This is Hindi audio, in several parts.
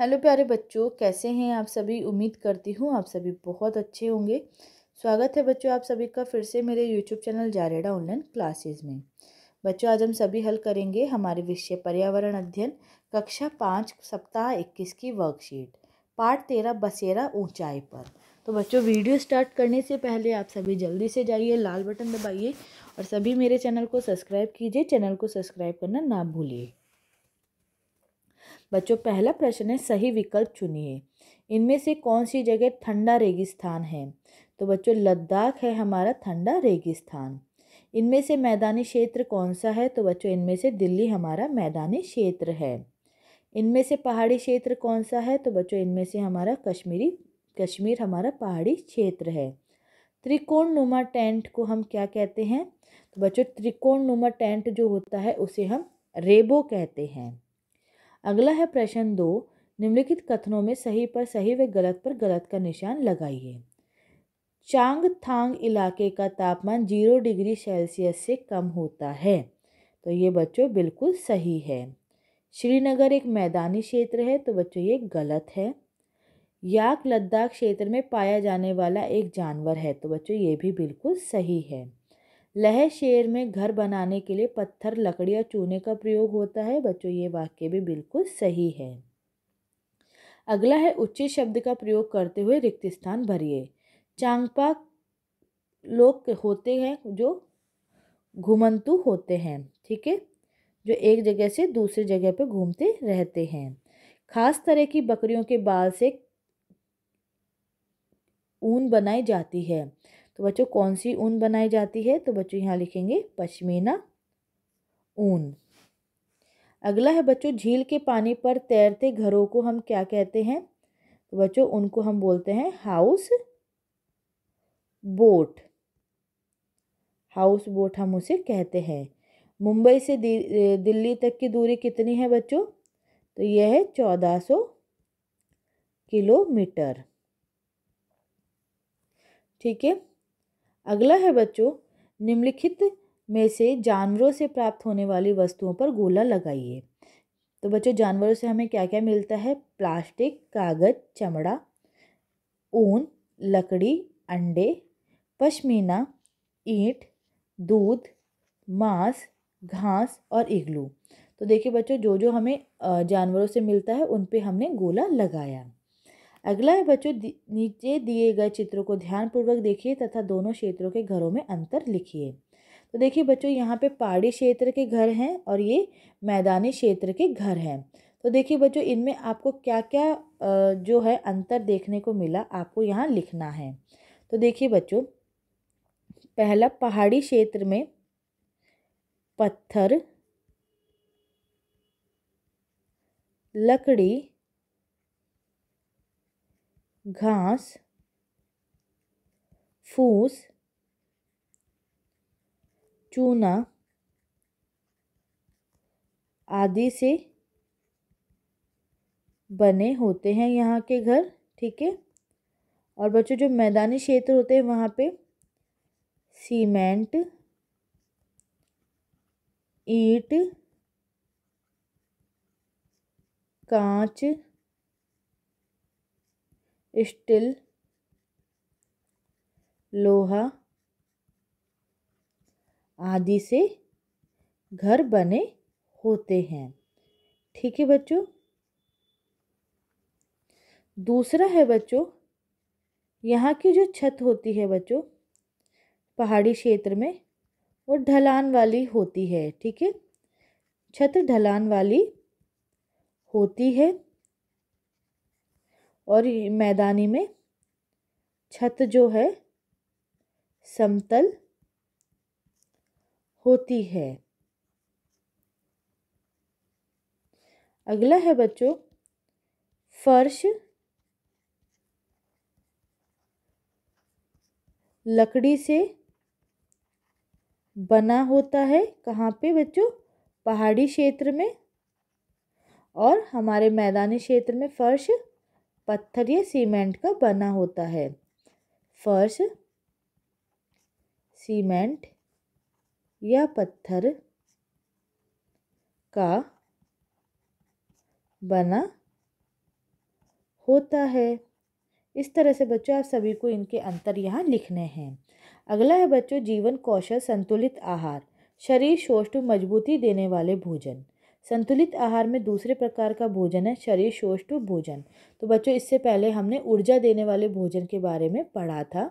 हेलो प्यारे बच्चों कैसे हैं आप सभी उम्मीद करती हूँ आप सभी बहुत अच्छे होंगे स्वागत है बच्चों आप सभी का फिर से मेरे यूट्यूब चैनल जारेडा ऑनलाइन क्लासेस में बच्चों आज हम सभी हल करेंगे हमारे विषय पर्यावरण अध्ययन कक्षा पाँच सप्ताह इक्कीस की वर्कशीट पार्ट तेरह बसेरा ऊंचाई पर तो बच्चों वीडियो स्टार्ट करने से पहले आप सभी जल्दी से जाइए लाल बटन दबाइए और सभी मेरे चैनल को सब्सक्राइब कीजिए चैनल को सब्सक्राइब करना ना भूलिए बच्चों पहला प्रश्न है सही विकल्प चुनिए इनमें से कौन सी जगह ठंडा रेगिस्तान है तो बच्चों लद्दाख है हमारा ठंडा रेगिस्तान इनमें से मैदानी क्षेत्र कौन सा है तो बच्चों इनमें से दिल्ली हमारा मैदानी क्षेत्र है इनमें से पहाड़ी क्षेत्र कौन सा है तो बच्चों इनमें से हमारा कश्मीरी कश्मीर हमारा पहाड़ी क्षेत्र है त्रिकोण नुमा टेंट को हम क्या कहते हैं तो बच्चों त्रिकोण नुमा टेंट जो होता है उसे हम रेबो कहते हैं अगला है प्रश्न दो निम्नलिखित कथनों में सही पर सही व गलत पर गलत का निशान लगाइए चांग थांग इलाके का तापमान जीरो डिग्री सेल्सियस से कम होता है तो ये बच्चों बिल्कुल सही है श्रीनगर एक मैदानी क्षेत्र है तो बच्चों ये गलत है याक लद्दाख क्षेत्र में पाया जाने वाला एक जानवर है तो बच्चों ये भी बिल्कुल सही है लह शेर में घर बनाने के लिए पत्थर लकड़ी और चूने का प्रयोग होता है बच्चों ये वाक्य भी बिल्कुल सही है अगला है उच्चे शब्द का प्रयोग करते हुए रिक्त स्थान भरिए चांगपा लोग होते हैं जो घुमंतु होते हैं ठीक है जो एक जगह से दूसरे जगह पर घूमते रहते हैं खास तरह की बकरियों के बाल से ऊन बनाई जाती है तो बच्चों कौन सी ऊन बनाई जाती है तो बच्चों यहाँ लिखेंगे पश्मीना ऊन अगला है बच्चों झील के पानी पर तैरते घरों को हम क्या कहते हैं तो बच्चों उनको हम बोलते हैं हाउस बोट हाउस बोट हम उसे कहते हैं मुंबई से दिल्ली तक की दूरी कितनी है बच्चों तो यह है चौदह सौ किलोमीटर ठीक है अगला है बच्चों निम्नलिखित में से जानवरों से प्राप्त होने वाली वस्तुओं पर गोला लगाइए तो बच्चों जानवरों से हमें क्या क्या मिलता है प्लास्टिक कागज़ चमड़ा ऊन लकड़ी अंडे पशमीना ईंट दूध मांस घास और इग्लू तो देखिए बच्चों जो जो हमें जानवरों से मिलता है उन पे हमने गोला लगाया अगला है बच्चों नीचे दिए गए चित्रों को ध्यानपूर्वक देखिए तथा दोनों क्षेत्रों के घरों में अंतर लिखिए तो देखिए बच्चों यहाँ पे पहाड़ी क्षेत्र के घर हैं और ये मैदानी क्षेत्र के घर हैं तो देखिए बच्चों इनमें आपको क्या क्या जो है अंतर देखने को मिला आपको यहाँ लिखना है तो देखिए बच्चों पहला पहाड़ी क्षेत्र में पत्थर लकड़ी घास फूस चूना आदि से बने होते हैं यहाँ के घर ठीक है और बच्चों जो मैदानी क्षेत्र होते हैं वहाँ पे सीमेंट ईट कांच स्टील लोहा आदि से घर बने होते हैं ठीक है बच्चों दूसरा है बच्चों यहाँ की जो छत होती है बच्चों पहाड़ी क्षेत्र में वो ढलान वाली होती है ठीक है छत ढलान वाली होती है और मैदानी में छत जो है समतल होती है अगला है बच्चों फर्श लकड़ी से बना होता है कहाँ पे बच्चों पहाड़ी क्षेत्र में और हमारे मैदानी क्षेत्र में फर्श पत्थर या सीमेंट का बना होता है फर्श सीमेंट या पत्थर का बना होता है इस तरह से बच्चों आप सभी को इनके अंतर यहाँ लिखने हैं अगला है बच्चों जीवन कौशल संतुलित आहार शरीर सोष्ठ मजबूती देने वाले भोजन संतुलित आहार में दूसरे प्रकार का भोजन है शरीर सोष्ठ भोजन तो बच्चों इससे पहले हमने ऊर्जा देने वाले भोजन के बारे में पढ़ा था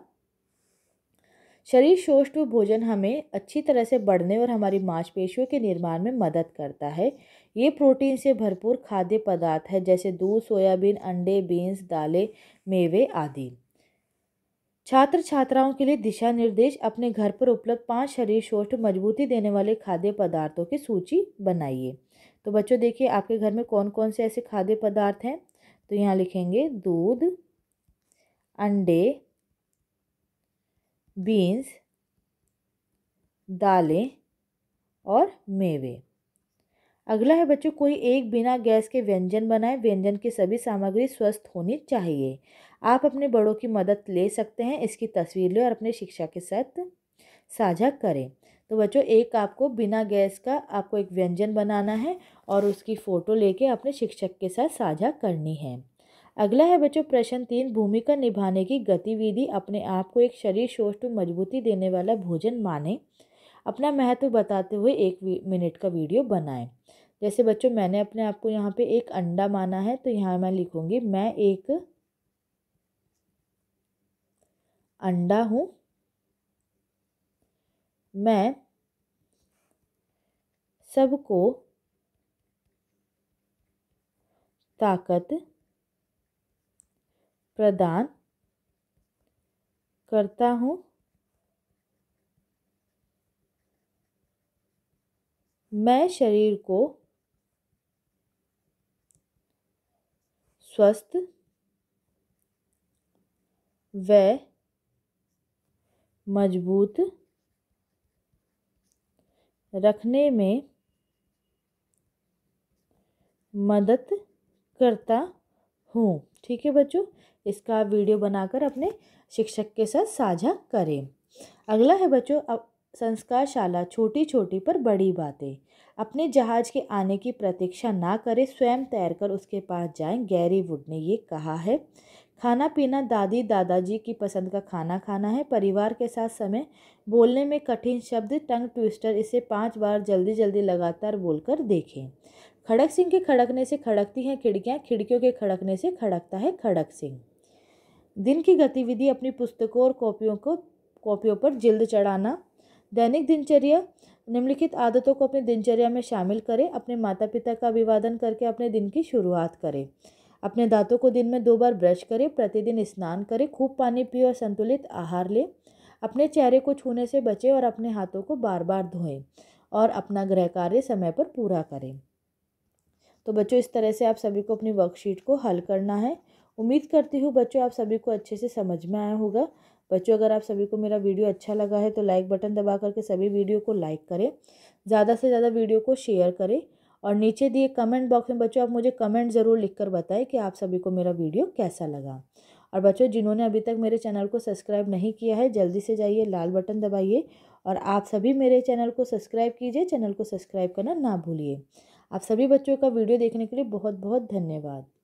शरीर सोष्ठ भोजन हमें अच्छी तरह से बढ़ने और हमारी मांसपेशियों के निर्माण में मदद करता है ये प्रोटीन से भरपूर खाद्य पदार्थ है जैसे दूध सोयाबीन अंडे बीन्स दालें मेवे आदि छात्र छात्राओं के लिए दिशा निर्देश अपने घर पर उपलब्ध पांच शरीर सोष्ठ मजबूती देने वाले खाद्य पदार्थों की सूची बनाइए तो बच्चों देखिए आपके घर में कौन कौन से ऐसे खाद्य पदार्थ हैं तो यहाँ लिखेंगे दूध अंडे बीन्स दालें और मेवे अगला है बच्चों कोई एक बिना गैस के व्यंजन बनाए व्यंजन की सभी सामग्री स्वस्थ होनी चाहिए आप अपने बड़ों की मदद ले सकते हैं इसकी तस्वीर लें और अपने शिक्षा के साथ साझा करें तो बच्चों एक आपको बिना गैस का आपको एक व्यंजन बनाना है और उसकी फ़ोटो लेके अपने शिक्षक के साथ साझा करनी है अगला है बच्चों प्रश्न तीन भूमिका निभाने की गतिविधि अपने आप को एक शरीर सोष्ठ मजबूती देने वाला भोजन माने अपना महत्व बताते हुए एक मिनट का वीडियो बनाएं जैसे बच्चों मैंने अपने आप को यहाँ पे एक अंडा माना है तो यहाँ मैं लिखूँगी मैं एक अंडा हूँ मैं सबको ताकत प्रदान करता हूँ मैं शरीर को स्वस्थ व मजबूत रखने में मदद करता हूँ ठीक है बच्चों इसका वीडियो बनाकर अपने शिक्षक के साथ साझा करें अगला है बच्चों अब संस्कार शाला छोटी छोटी पर बड़ी बातें अपने जहाज के आने की प्रतीक्षा ना करें स्वयं तैरकर उसके पास जाएं गैरी वुड ने ये कहा है खाना पीना दादी दादाजी की पसंद का खाना खाना है परिवार के साथ समय बोलने में कठिन शब्द टंग ट्विस्टर इसे पांच बार जल्दी जल्दी लगातार बोलकर देखें खड़क सिंह के खड़कने से खड़कती हैं खिड़कियाँ खिड़कियों के खड़कने से खड़कता है खड़क सिंह दिन की गतिविधि अपनी पुस्तकों और कॉपियों को कॉपियों पर जल्द चढ़ाना दैनिक दिनचर्या निम्नलिखित आदतों को अपने दिनचर्या में शामिल करें अपने माता पिता का अभिवादन करके अपने दिन की शुरुआत करें अपने दांतों को दिन में दो बार ब्रश करें प्रतिदिन स्नान करें खूब पानी पिए और संतुलित आहार लें अपने चेहरे को छूने से बचें और अपने हाथों को बार बार धोएं और अपना गृह कार्य समय पर पूरा करें तो बच्चों इस तरह से आप सभी को अपनी वर्कशीट को हल करना है उम्मीद करती हूँ बच्चों आप सभी को अच्छे से समझ में आया होगा बच्चों अगर आप सभी को मेरा वीडियो अच्छा लगा है तो लाइक बटन दबा करके सभी वीडियो को लाइक करें ज़्यादा से ज़्यादा वीडियो को शेयर करें और नीचे दिए कमेंट बॉक्स में बच्चों आप मुझे कमेंट ज़रूर लिख कर बताएं कि आप सभी को मेरा वीडियो कैसा लगा और बच्चों जिन्होंने अभी तक मेरे चैनल को सब्सक्राइब नहीं किया है जल्दी से जाइए लाल बटन दबाइए और आप सभी मेरे चैनल को सब्सक्राइब कीजिए चैनल को सब्सक्राइब करना ना भूलिए आप सभी बच्चों का वीडियो देखने के लिए बहुत बहुत धन्यवाद